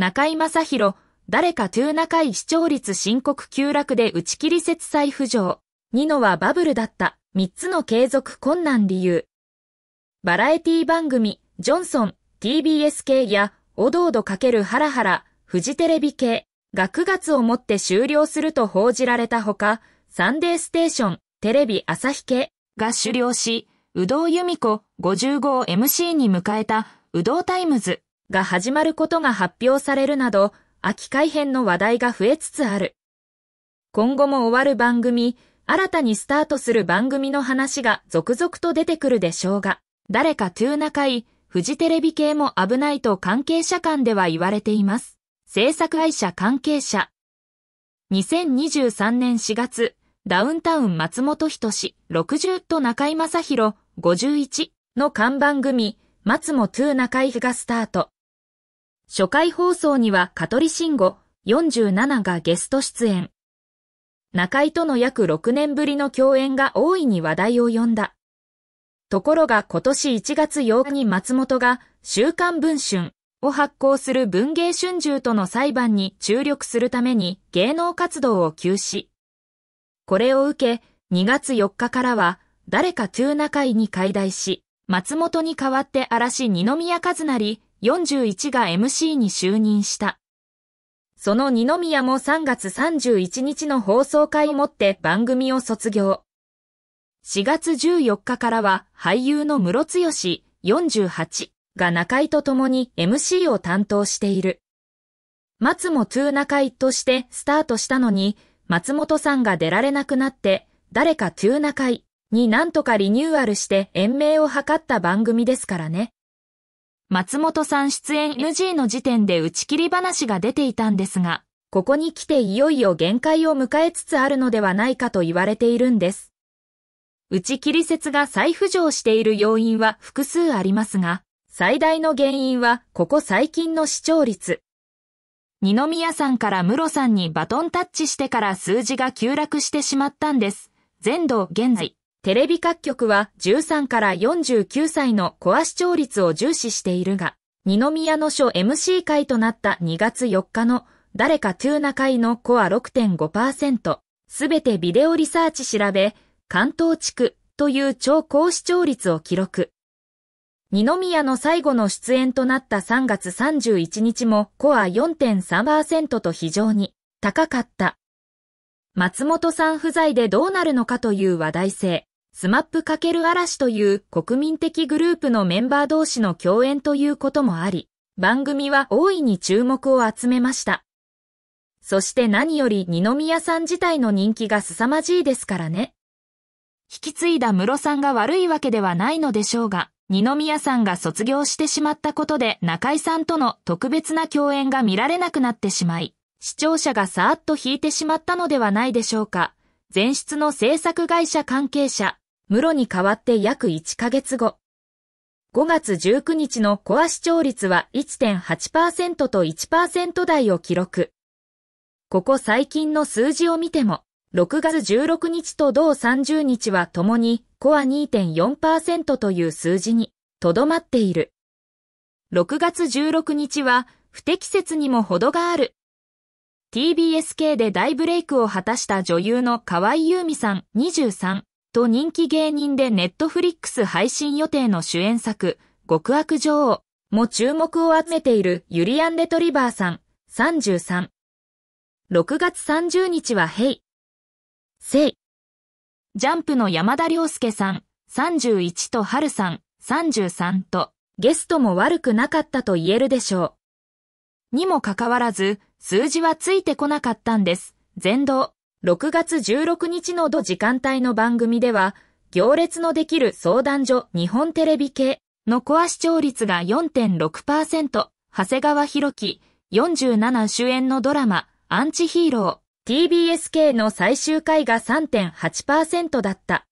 中井正宏、誰かトゥー中井視聴率深刻急落で打ち切り節災浮上。ニノはバブルだった。3つの継続困難理由。バラエティ番組、ジョンソン、TBS 系や、おどおどかけるハラハラ、フジテレビ系、が9月をもって終了すると報じられたほか、サンデーステーション、テレビ朝日系が終了し、有働由美子55を MC に迎えた有働タイムズ。が始まることが発表されるなど、秋改編の話題が増えつつある。今後も終わる番組、新たにスタートする番組の話が続々と出てくるでしょうが、誰かトゥーナ居、フジテレビ系も危ないと関係者間では言われています。制作愛者関係者。2023年4月、ダウンタウン松本人志60と中井正宏51の看板組、松もトゥーナ会がスタート。初回放送には香取慎吾47がゲスト出演。中井との約6年ぶりの共演が大いに話題を呼んだ。ところが今年1月8日に松本が週刊文春を発行する文芸春秋との裁判に注力するために芸能活動を休止。これを受け、2月4日からは誰かトゥーナ会に解題し、松本に代わって嵐二宮和成、41が MC に就任した。その二宮も3月31日の放送会をもって番組を卒業。4月14日からは俳優の室津義48が中井と共に MC を担当している。松も2中井としてスタートしたのに、松本さんが出られなくなって、誰か2中井になんとかリニューアルして延命を図った番組ですからね。松本さん出演 NG の時点で打ち切り話が出ていたんですが、ここに来ていよいよ限界を迎えつつあるのではないかと言われているんです。打ち切り説が再浮上している要因は複数ありますが、最大の原因はここ最近の視聴率。二宮さんから室さんにバトンタッチしてから数字が急落してしまったんです。全土現在。テレビ各局は13から49歳のコア視聴率を重視しているが、二宮の書 MC 会となった2月4日の誰かトゥーナ会のコア6.5%、すべてビデオリサーチ調べ、関東地区という超高視聴率を記録。二宮の最後の出演となった3月31日もコア4.3%と非常に高かった。松本さん不在でどうなるのかという話題性。スマップ×嵐という国民的グループのメンバー同士の共演ということもあり、番組は大いに注目を集めました。そして何より二宮さん自体の人気が凄まじいですからね。引き継いだ室さんが悪いわけではないのでしょうが、二宮さんが卒業してしまったことで中井さんとの特別な共演が見られなくなってしまい、視聴者がさーっと引いてしまったのではないでしょうか。前出の制作会社関係者、室に変わって約1ヶ月後。5月19日のコア視聴率は1.8%と1%台を記録。ここ最近の数字を見ても、6月16日と同30日はともにコア2.4%という数字にとどまっている。6月16日は不適切にも程がある。TBSK で大ブレイクを果たした女優の河合優美さん23。と人気芸人でネットフリックス配信予定の主演作、極悪女王も注目を集めているユリアン・レトリバーさん、33。6月30日はヘイ。セイ。ジャンプの山田涼介さん、31と春さん、33と、ゲストも悪くなかったと言えるでしょう。にもかかわらず、数字はついてこなかったんです。全道。6月16日の土時間帯の番組では、行列のできる相談所日本テレビ系のコア視聴率が4.6%、長谷川博樹、47主演のドラマ、アンチヒーロー、TBS 系の最終回が3.8%だった。